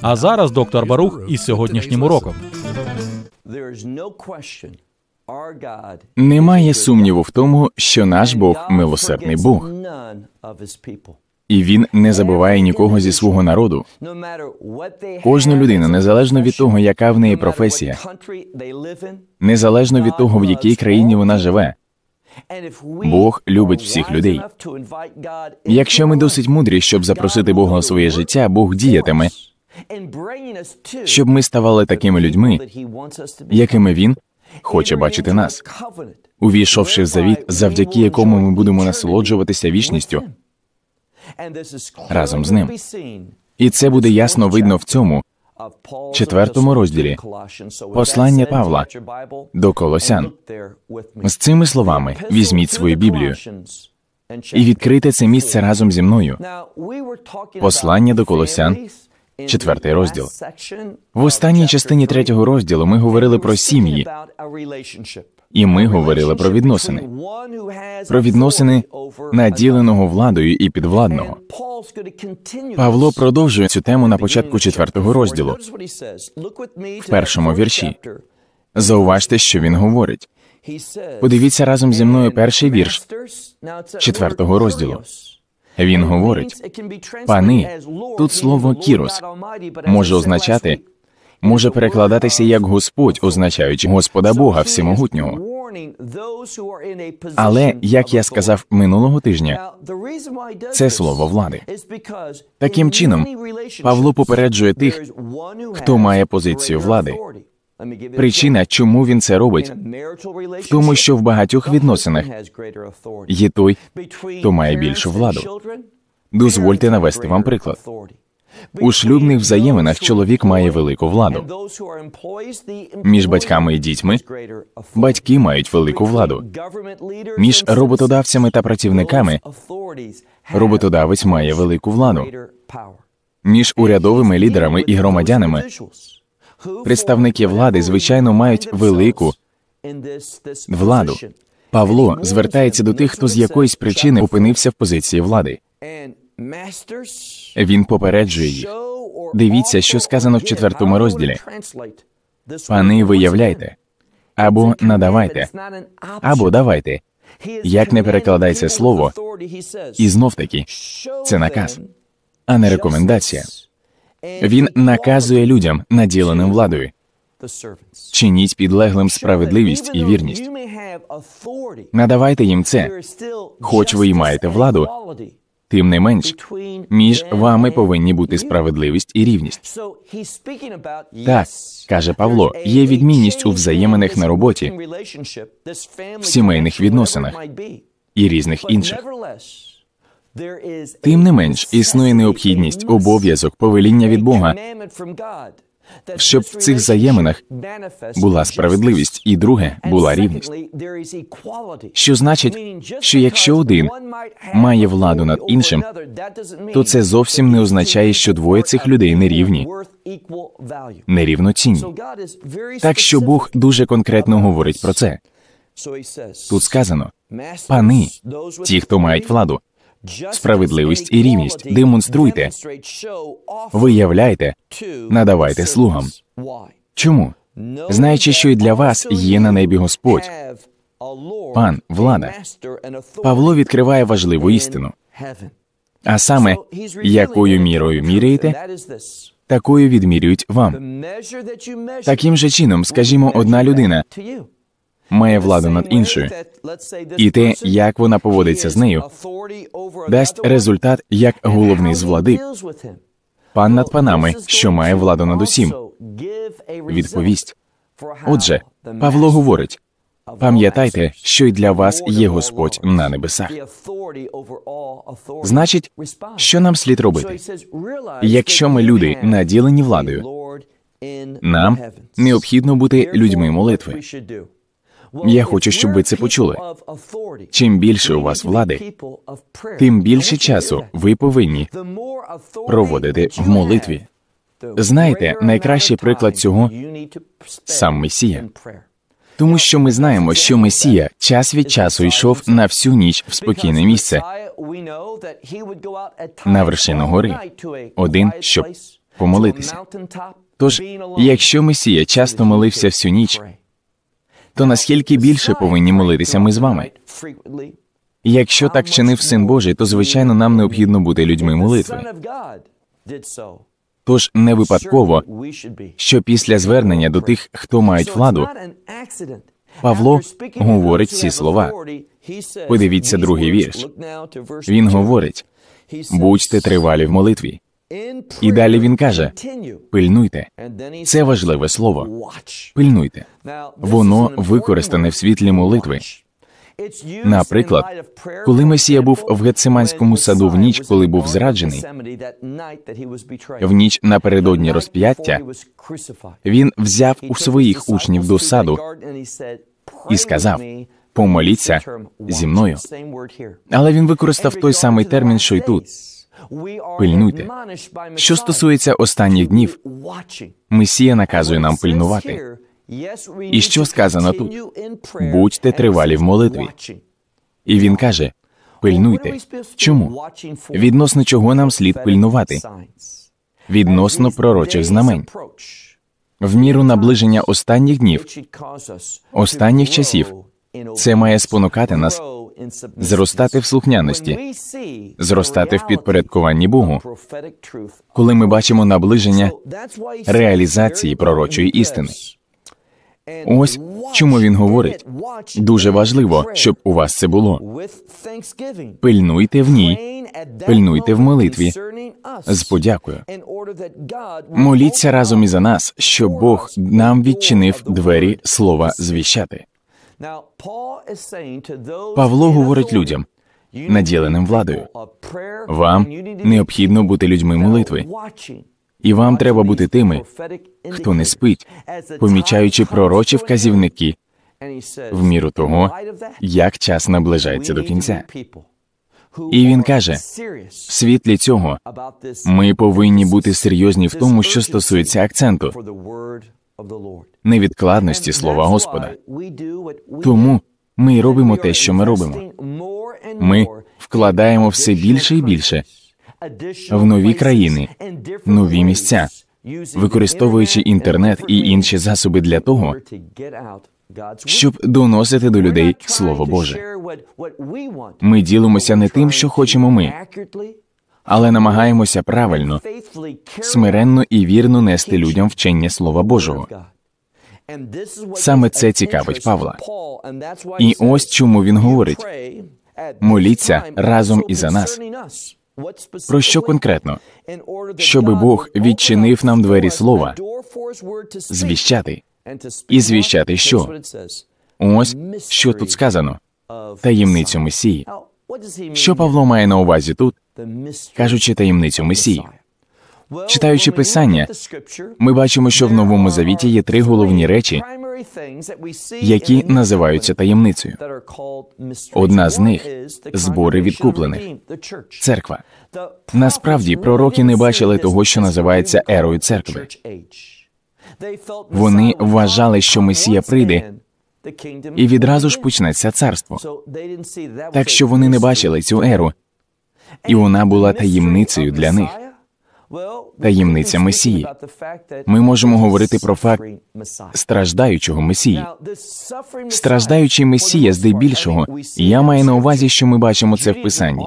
А зараз доктор Барух із сьогоднішнім уроком. Немає сумніву в тому, що наш Бог милосердний Бог. І він не забуває нікого зі свого народу. Кожну людину, незалежно від того, яка в неї професія, незалежно від того, в якій країні вона живе. Бог любить всіх людей. Якщо ми досить мудрі, щоб запросити Бога у своє життя, Бог діятиме щоб ми ставали такими людьми, якими він хоче бачити нас, увійшовши в завіт, завдяки якому ми будемо насолоджуватися вічністю разом з ним. І це буде ясно видно в цьому четвертому розділі послання Павла до Колосян з цими словами візьміть свою Біблію і відкрийте це місце разом зі мною. Послання до Колосян Четвертий розділ в останній частині третього розділу ми говорили про сім'ї, і ми говорили про відносини. Про відносини наділеного владою і підвладного. Павло продовжує цю тему на початку четвертого розділу. в першому вірші. Зауважте, що він говорить. Подивіться разом зі мною перший вірш четвертого розділу. Він говорить, пани, тут слово кірос може означати, може перекладатися як Господь, означаючи Господа Бога Всемогутнього. Але, як я сказав минулого тижня, це слово влади. Таким чином, Павло попереджує тих, хто має позицію влади. Причина, чому він це робить, в тому, що в багатьох відносинах є той, хто має більшу владу. Дозвольте навести вам приклад. У шлюбних взаєминах чоловік має велику владу. Між батьками і дітьми батьки мають велику владу. Між роботодавцями та працівниками роботодавець має велику владу. Між урядовими лідерами і громадянами Представники влади, звичайно, мають велику владу. Павло звертається до тих, хто з якоїсь причини опинився в позиції влади. Він попереджує їх. Дивіться, що сказано в четвертому розділі. Пани виявляйте або надавайте, або давайте. Як не перекладається слово, і знов таки це наказ, а не рекомендація. Він наказує людям, наділеним владою, чиніть підлеглим справедливість і вірність. Надавайте їм це, хоч ви й маєте владу. Тим не менш, між вами повинні бути справедливість і рівність. Так, каже Павло, є відмінність у взаєминах на роботі, в сімейних відносинах і різних інших. Тим не менш існує необхідність, обов'язок, повеління від Бога, щоб в цих взаєминах була справедливість, і друге була рівність. Що значить, що якщо один має владу над іншим, то це зовсім не означає, що двоє цих людей не рівні, нерівноцінні. Так що Бог дуже конкретно говорить про це. Тут сказано пани, ті, хто мають владу, справедливість і рівність. Демонструйте, виявляйте, надавайте слугам. Чому? Знаючи, що і для вас є на небі Господь, пан, влада. Павло відкриває важливу істину. А саме, якою мірою міряєте, такою відмірюють вам. Таким же чином, скажімо, одна людина має владу над іншою. І те, як вона поводиться з нею, дасть результат як головний з влади. Пан над панами, що має владу над усім. Відповість. Отже, Павло говорить: пам'ятайте, що й для вас є Господь на небесах. Значить, що нам слід робити? Якщо ми люди наділені владою, нам необхідно бути людьми молитви. Я хочу, щоб ви це почули. Чим більше у вас влади, тим більше часу ви повинні проводити в молитві. Знаєте, найкращий приклад цього сам Месія. Тому що ми знаємо, що Месія час від часу йшов на всю ніч в спокійне місце. на вершину гори, один щоб помолитися. Тож, якщо Месія часто молився всю ніч то наскільки більше повинні молитися ми з вами? Якщо так чинив син Божий, то звичайно нам необхідно бути людьми молитви. Тож не випадково, що після звернення до тих, хто мають владу, Павло говорить ці слова. Подивіться другий вірш. Він говорить: будьте тривалі в молитві. І далі він каже: пильнуйте. Це важливе слово. Пильнуйте. Воно використане в світлі молитви. Наприклад, коли Месія був в Гециманському саду в ніч, коли був зраджений, в ніч напередодні розп'яття, він взяв у своїх учнів до саду і сказав: помоліться зі мною. Але він використав той самий термін, що й тут. Пильнуйте. Що стосується останніх днів, Месія наказує нам пильнувати. І що сказано тут? Будьте тривалі в молитві. І він каже: пильнуйте. Чому? Відносно чого нам слід пильнувати? Відносно пророчих знамень. В міру наближення останніх днів, останніх часів, це має спонукати нас зростати в слухняності, зростати в підпорядкуванні Богу. коли ми бачимо наближення реалізації пророчої істини. Ось чому він говорить. Дуже важливо, щоб у вас це було. Пильнуйте в ній, пильнуйте в молитві з подякою. Моліться разом і за нас, щоб Бог нам відчинив двері слова звіщати. Павло говорить людям, наділеним владою. Вам необхідно бути людьми молитви. І вам треба бути тими, хто не спить, помічаючи пророчі вказівники в міру того, як час наближається до кінця. І він каже: в світлі цього ми повинні бути серйозні в тому, що стосується акценту невідкладності слова Господа. Тому ми робимо те, що ми робимо. Ми вкладаємо все більше і більше в нові країни, нові місця, використовуючи інтернет і інші засоби для того, щоб доносити до людей слово Боже. Ми ділимося не тим, що хочемо ми, але намагаємося правильно, смиренно і вірно нести людям вчення Слова Божого. Саме це цікавить Павла. І ось чому він говорить моліться разом і за нас. Про що конкретно? Щоби Бог відчинив нам двері слова, звіщати і звіщати що? Ось що тут сказано таємницю Месії. Що Павло має на увазі тут, кажучи таємницю Месії? Читаючи писання, ми бачимо, що в новому завіті є три головні речі, які називаються таємницею. Одна з них збори відкуплених церква. Насправді пророки не бачили того, що називається ерою церкви. Вони вважали, що Месія прийде і відразу ж почнеться царство. Так що вони не бачили цю еру, і вона була таємницею для них. Таємниця Месії. Ми можемо говорити про факт страждаючого Месії. Страждаючий Месія, здебільшого, і я маю на увазі, що ми бачимо це в писанні.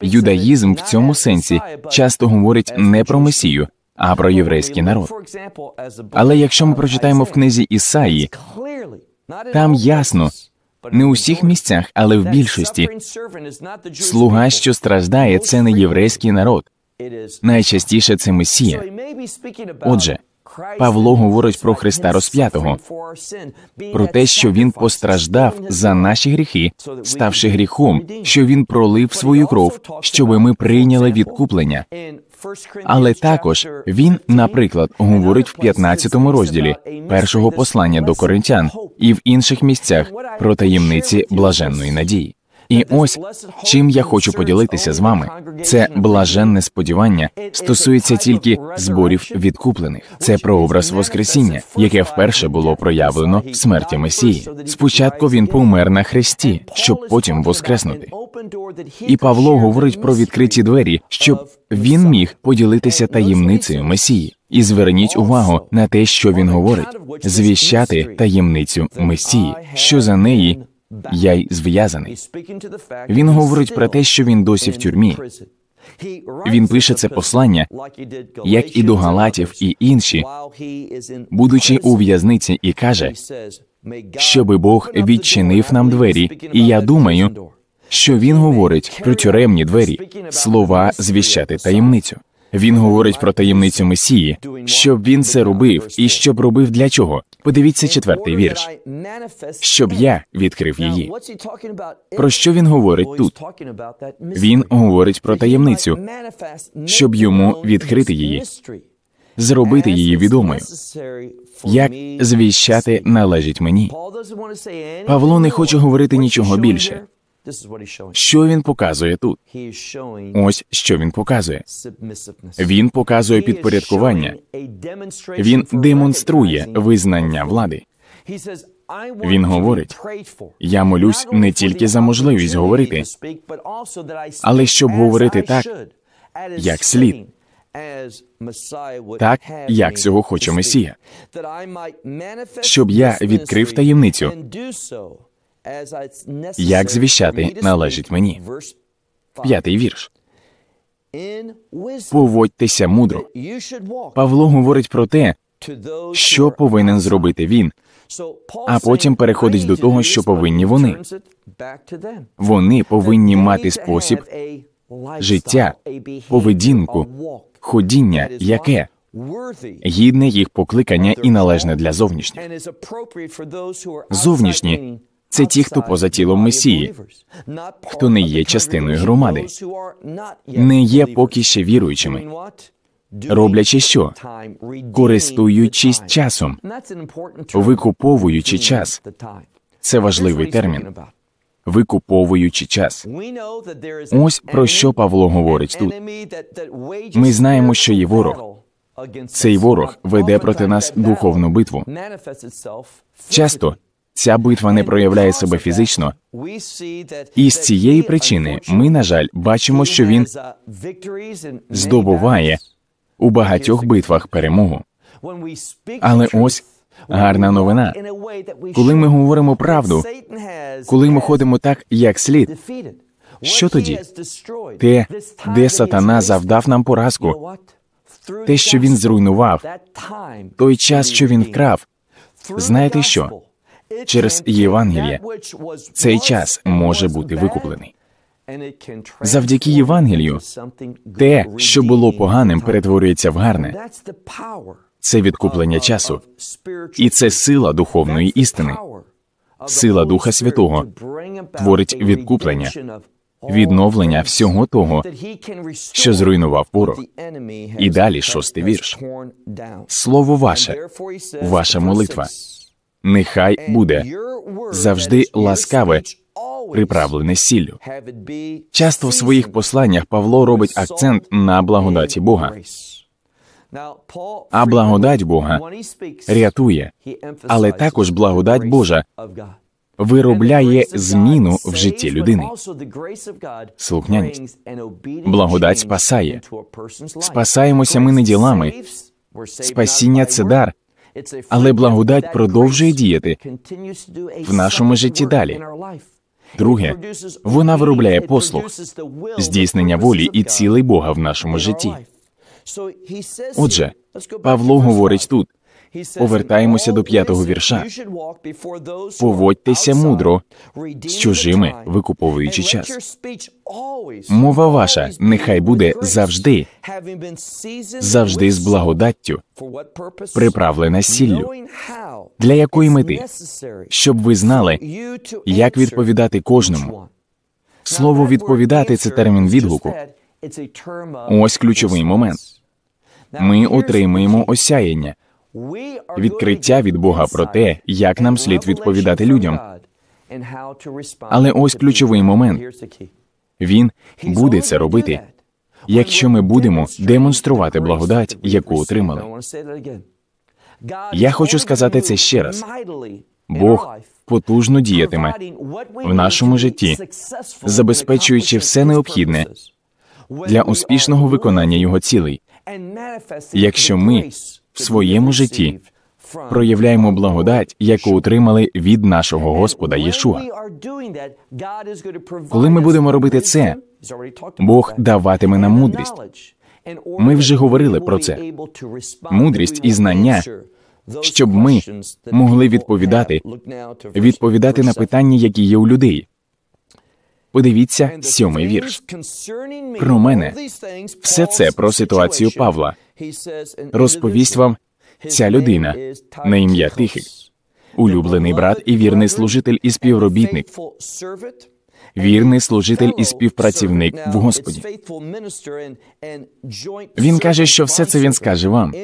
Юдаїзм в цьому сенсі часто говорить не про Месію, а про єврейський народ. Але якщо ми прочитаємо в книзі Ісаї, там ясно, не у всіх місцях, але в більшості слуга, що страждає, це не єврейський народ. Найчастіше це Месія. Отже, Павло говорить про Христа розп'ятого, про те, що він постраждав за наші гріхи, ставши гріхом, що він пролив свою кров, щоби ми прийняли відкуплення але також він, наприклад, говорить в 15 розділі першого послання до коринтян і в інших місцях про таємниці блаженної надії. І ось чим я хочу поділитися з вами. Це блаженне сподівання стосується тільки зборів відкуплених. Це прообраз Воскресіння, яке вперше було проявлено смерті Месії. Спочатку він помер на хресті, щоб потім воскреснути. І Павло говорить про відкриті двері, щоб він міг поділитися таємницею Месії. І зверніть увагу на те, що він говорить: звіщати таємницю Месії, що за неї я й зв'язаний. Він говорить про те, що він досі в тюрмі. Він пише це послання, як і до Галатів і інші, будучи у в'язниці, і каже, щоби Бог відчинив нам двері, і я думаю що він говорить про тюремні двері, слова звіщати таємницю. Він говорить про таємницю Месії, щоб він це робив, і щоб робив для чого. Подивіться четвертий вірш. щоб я відкрив її. Про що він говорить тут? Він говорить про таємницю, щоб йому відкрити її, зробити її відомою. Як звіщати належить мені? Павло не хоче говорити нічого більше. Що він показує тут? Ось що він показує. Він показує підпорядкування. Він демонструє визнання влади. Він говорить, я молюсь не тільки за можливість говорити, але щоб говорити так, як слід. Так, як цього хоче Месія, щоб я відкрив таємницю як звіщати належить мені. П'ятий вірш. Поводьтеся мудро. Павло говорить про те, що повинен зробити він, а потім переходить до того, що повинні вони. Вони повинні мати спосіб життя, поведінку, ходіння, яке гідне їх покликання і належне для зовнішніх. Зовнішні це ті, хто поза тілом Месії, хто не є частиною громади, не є поки ще віруючими. Роблячи що? Користуючись часом, викуповуючи час. Це важливий термін. Викуповуючи час. Ось про що Павло говорить тут. Ми знаємо, що є ворог. Цей ворог веде проти нас духовну битву. Часто Ця битва не проявляє себе фізично, і з цієї причини ми, на жаль, бачимо, що він здобуває у багатьох битвах перемогу. Але ось гарна новина. коли ми говоримо правду, коли ми ходимо так, як слід. Що тоді? Те, де сатана завдав нам поразку, те, що він зруйнував, той час, що він вкрав. Знаєте що? через Євангеліє цей час може бути викуплений. Завдяки Євангелію те, що було поганим, перетворюється в гарне. Це відкуплення часу, і це сила духовної істини, сила Духа Святого творить відкуплення, відновлення всього того, що зруйнував ворог. І далі шостий вірш. Слово ваше, ваша молитва. Нехай буде завжди ласкаве, приправлене сіллю. Часто в своїх посланнях Павло робить акцент на благодаті Бога. А благодать Бога рятує, але також благодать Божа виробляє зміну в житті людини. Слухняність. благодать спасає. Спасаємося ми не ділами. Спасіння це дар але благодать продовжує діяти в нашому житті далі. Друге, вона виробляє послуг, здійснення волі і цілий Бога в нашому житті. Отже, Павло говорить тут: Повертаємося до п'ятого вірша. Поводьтеся мудро з чужими викуповуючи час. Мова ваша нехай буде завжди, завжди з благодаттю, приправлена сіллю. Для якої мети? Щоб ви знали, як відповідати кожному. Слово відповідати це термін відгуку. Ось ключовий момент. Ми отримуємо осяяння відкриття від Бога про те, як нам слід відповідати людям. Але ось ключовий момент він буде це робити, якщо ми будемо демонструвати благодать, яку отримали. Я хочу сказати це ще раз. Бог потужно діятиме в нашому житті, забезпечуючи все необхідне для успішного виконання його цілей, якщо ми в своєму житті. Проявляємо благодать, яку отримали від нашого Господа Єшуа. Коли ми будемо робити це, Бог даватиме нам мудрість. Ми вже говорили про це. Мудрість і знання, щоб ми могли відповідати, відповідати на питання, які є у людей. Подивіться сьомий вірш. Про мене все це про ситуацію Павла розповість вам ця людина на ім'я Тихик, улюблений брат і вірний служитель і співробітник, вірний служитель і співпрацівник в Господі. Він каже, що все це він скаже вам.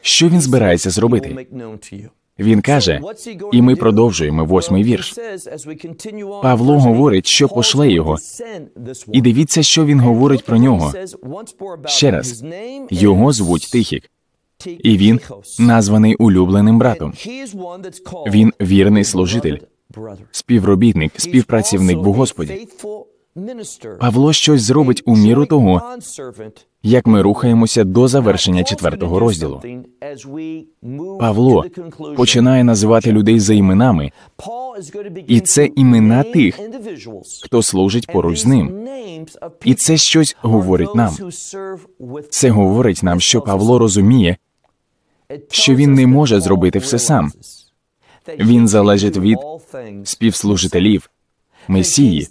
Що він збирається зробити? Він каже, і ми продовжуємо восьмий вірш. Павло говорить, що пошле його. І дивіться, що він говорить про нього. Ще раз його звуть Тихік, і він названий улюбленим братом. Він вірний служитель, співробітник, співпрацівник у Господі. Павло щось зробить у міру того, як ми рухаємося до завершення четвертого розділу. Павло починає називати людей за іменами, і це імена тих, хто служить поруч з ним. І це щось говорить нам. Це говорить нам, що Павло розуміє, що він не може зробити все сам. Він залежить від співслужителів. Месії.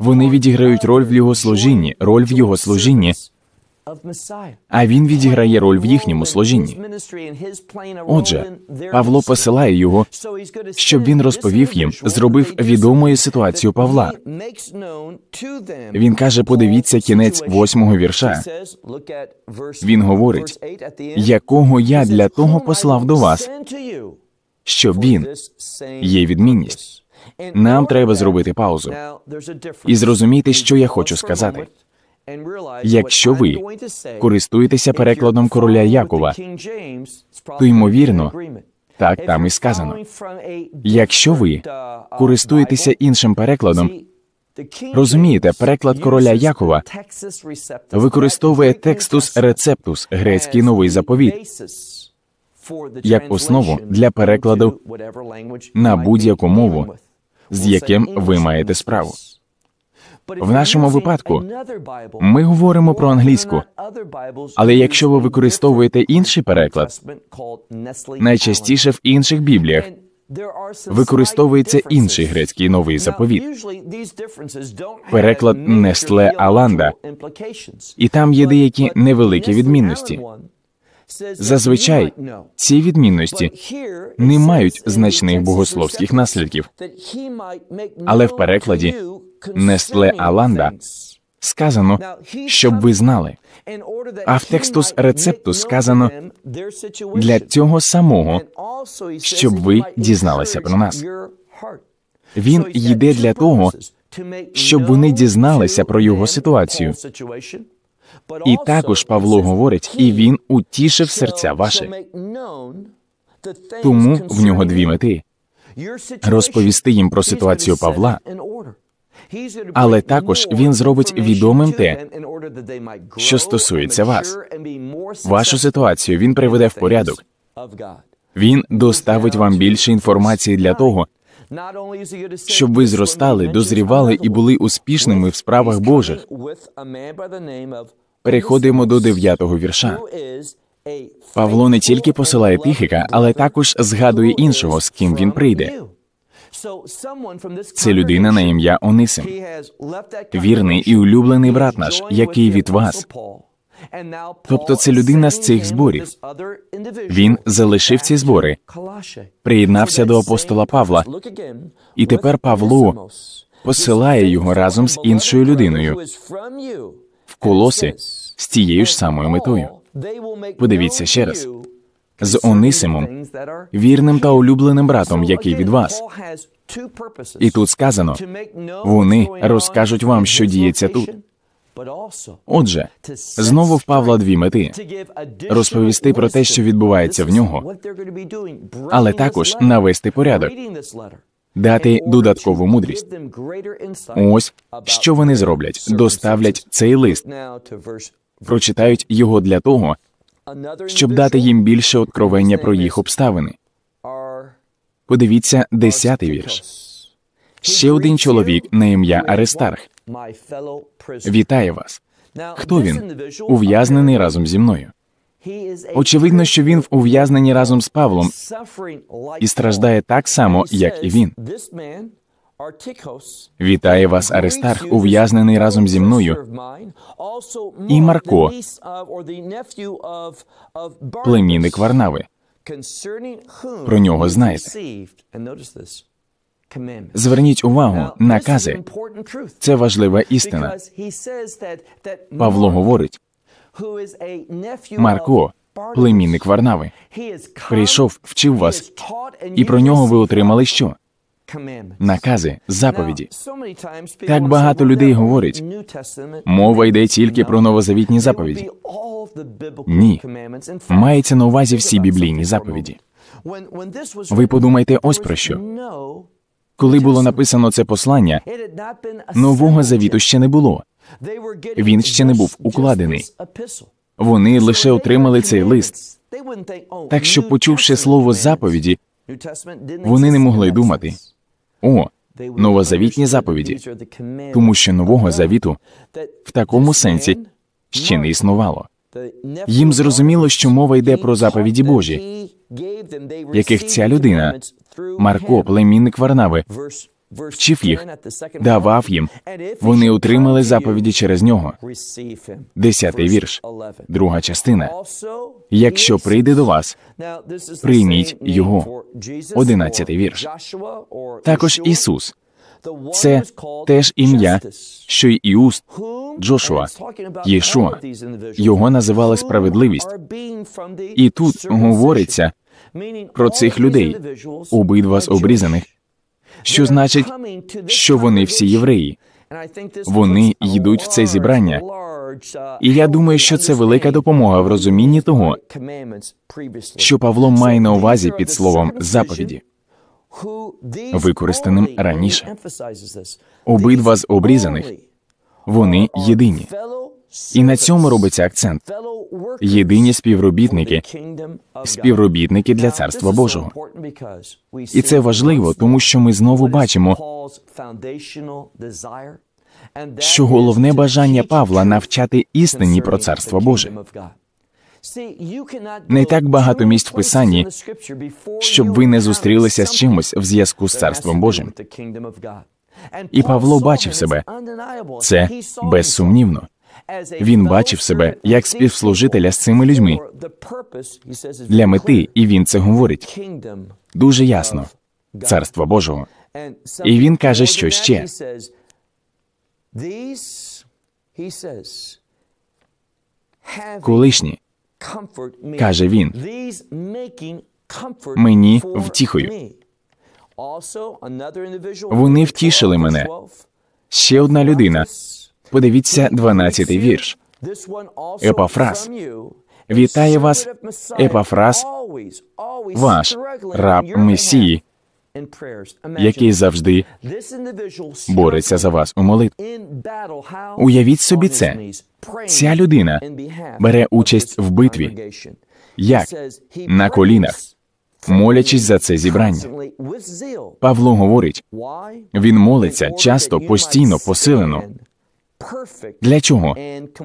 Вони відіграють роль в його служінні, роль в його служінні. А він відіграє роль в їхньому служінні. Отже, Павло посилає його, щоб він розповів їм, зробив відомою ситуацію Павла. Він каже: подивіться кінець восьмого вірша. Він говорить, якого я для того послав до вас, щоб він є відмінність. Нам треба зробити паузу і зрозуміти, що я хочу сказати. Якщо ви користуєтеся перекладом короля Якова, то ймовірно, так там і сказано. Якщо ви користуєтеся іншим перекладом, розумієте, переклад короля Якова використовує текстус рецептус, грецький новий заповіт як основу для перекладу на будь-яку мову з яким ви маєте справу. В нашому випадку ми говоримо про англійську, але якщо ви використовуєте інший переклад, найчастіше в інших бібліях використовується інший грецький новий заповіт. Переклад Нестле Аланда і там є деякі невеликі відмінності. Зазвичай ці відмінності не мають значних богословських наслідків, але в перекладі Нестле Аланда сказано, щоб ви знали. А в текстус рецепту сказано для цього самого, щоб ви дізналися про нас. Він йде для того, щоб вони дізналися про його ситуацію. І також Павло говорить, і він утішив серця ваші. Тому в нього дві мети розповісти їм про ситуацію Павла, але також він зробить відомим те, що стосується вас. Вашу ситуацію він приведе в порядок. Він доставить вам більше інформації для того, щоб ви зростали, дозрівали і були успішними в справах Божих. Переходимо до дев'ятого вірша. Павло не тільки посилає піхіка, але також згадує іншого, з ким він прийде. Це людина на ім'я Онисим, вірний і улюблений брат наш, який від вас Тобто це людина з цих зборів. Він залишив ці збори, приєднався до апостола Павла. І тепер Павло посилає його разом з іншою людиною в колоси з тією ж самою метою. Подивіться ще раз. З Онисимом, вірним та улюбленим братом, який від вас. І тут сказано: вони розкажуть вам, що діється тут. Отже, знову в Павла дві мети розповісти про те, що відбувається в нього, але також навести порядок, дати додаткову мудрість. Ось що вони зроблять: доставлять цей лист, прочитають його для того, щоб дати їм більше откровення про їх обставини. Подивіться десятий вірш. Ще один чоловік на ім'я Аристарх. Вітаю вас. Хто він? Ув'язнений разом зі мною. Очевидно, що він в ув'язненні разом з Павлом і страждає так само, як і він. Вітає вас, Аристарх, ув'язнений разом зі мною. І Марко, племінник Варнави. Про нього знаєте. Зверніть увагу, накази це важлива істина. Павло говорить Марко, племінник Варнави, прийшов, вчив вас, і про нього ви отримали що? Накази, заповіді. Так багато людей говорить, мова йде тільки про новозавітні заповіді. Ні, мається на увазі всі біблійні заповіді. Ви подумайте ось про що. Коли було написано це послання, нового завіту ще не було. Він ще не був укладений. Вони лише отримали цей лист. Так що, почувши слово заповіді, вони не могли думати о новозавітні заповіді, тому що нового завіту в такому сенсі ще не існувало. Їм зрозуміло, що мова йде про заповіді Божі, яких ця людина Марко, племінник Варнави, вчив їх, давав їм. Вони отримали заповіді через нього. Десятий вірш, друга частина. Якщо прийде до вас, прийміть його. Одинадцятий вірш. Також Ісус. Це теж ім'я, що й Іуст, Джошуа, Єшуа. Його називали справедливість. І тут говориться про цих людей, обидва з обрізаних, що значить, що вони всі євреї. Вони йдуть в це зібрання. Uh, І я думаю, що це велика допомога в розумінні того, що Павло має на увазі під словом заповіді, використаним раніше. Обидва з обрізаних вони єдині. І на цьому робиться акцент. Єдині співробітники, співробітники для царства Божого. І це важливо, тому що ми знову бачимо що головне бажання Павла навчати істині про царство Боже. Не так багато місць в писанні, щоб ви не зустрілися з чимось в зв'язку з царством Божим. І Павло бачив себе це безсумнівно. Він бачив себе як співслужителя з цими людьми. для мети, і він це говорить. дуже ясно Царство Божого. І він каже, що ще колишні каже він мені втіхою. Вони втішили мене. Ще одна людина Подивіться 12-й вірш. Епафраз. Вітає вас, Епафраз, ваш раб Месії, який завжди бореться за вас у молитві. Уявіть собі це. Ця людина бере участь в битві, як на колінах, молячись за це зібрання. Павло говорить, він молиться часто, постійно, посилено. Для чого?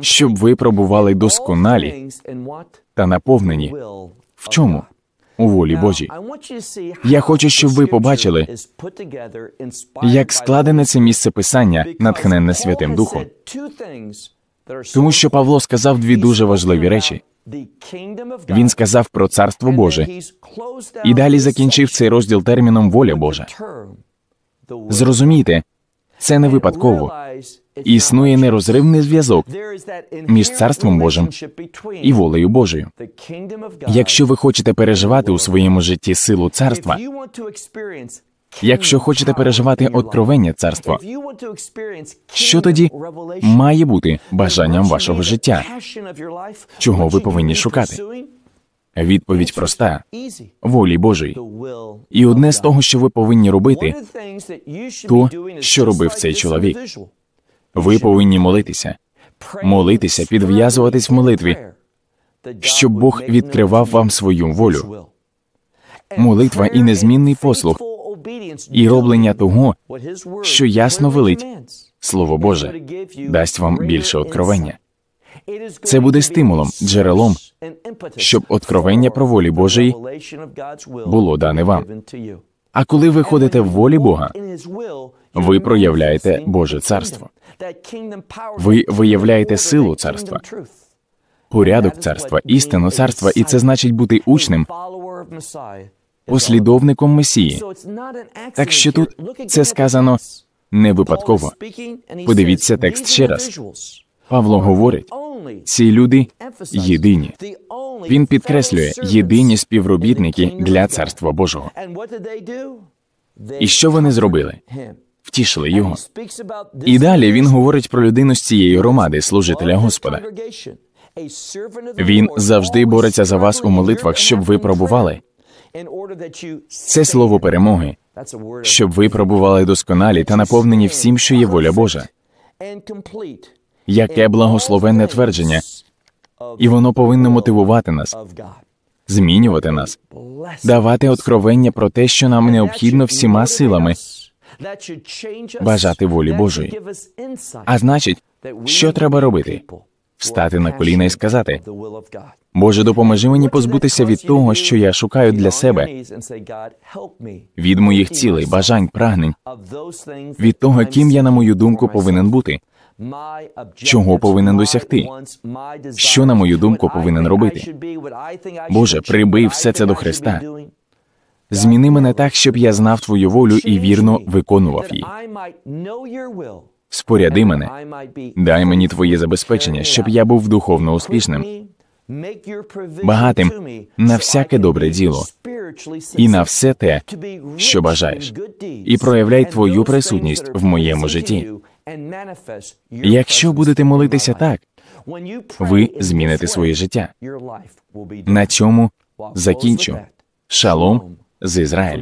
Щоб ви пробували досконалі та наповнені. В чому? У волі Божій. Я хочу, щоб ви побачили, як складене це місце писання, натхненне Святим Духом. Тому що Павло сказав дві дуже важливі речі. Він сказав про царство Боже і далі закінчив цей розділ терміном воля Божа. Зрозумійте, це не випадково. Існує нерозривний зв'язок між царством Божим і волею Божою. Якщо ви хочете переживати у своєму житті силу царства, якщо хочете переживати откровення царства, що тоді має бути бажанням вашого життя? Чого ви повинні шукати? Відповідь проста волі Божої. І одне з того, що ви повинні робити, то, що робив цей чоловік. Ви повинні молитися, молитися, підв'язуватись в молитві, щоб Бог відкривав вам свою волю. Молитва і незмінний послуг і роблення того, що ясно велить слово Боже, дасть вам більше откровення. Це буде стимулом, джерелом, щоб откровення про волі Божої було дане вам. А коли ви ходите в волі Бога, ви проявляєте Боже царство. Ви виявляєте силу царства, порядок царства, істину царства, і це значить бути учнем, послідовником Месії. Так що тут це сказано не випадково. Подивіться текст ще раз. Павло говорить, ці люди єдині. Він підкреслює єдині співробітники для царства Божого. І що вони зробили? втішили його. І далі він говорить про людину з цієї громади, служителя Господа. Він завжди бореться за вас у молитвах, щоб ви пробували. Це слово перемоги, щоб ви пробували досконалі та наповнені всім, що є воля Божа. Яке благословенне твердження, і воно повинно мотивувати нас, змінювати нас, давати откровення про те, що нам необхідно всіма силами бажати волі Божої. А значить, що треба робити? Встати на коліна і сказати: Боже, допоможи мені позбутися від того, що я шукаю для себе, від моїх цілей, бажань, прагнень, від того, ким я, на мою думку, повинен бути, чого повинен досягти, що, на мою думку, повинен робити. Боже, прибий все це до Христа. Зміни мене так, щоб я знав твою волю і вірно виконував її. Споряди мене, дай мені твоє забезпечення, щоб я був духовно успішним, багатим на всяке добре діло і на все те, що бажаєш, і проявляй твою присутність в моєму житті. Якщо будете молитися так, ви зміните своє життя. На цьому закінчу. Шалом z Izrael.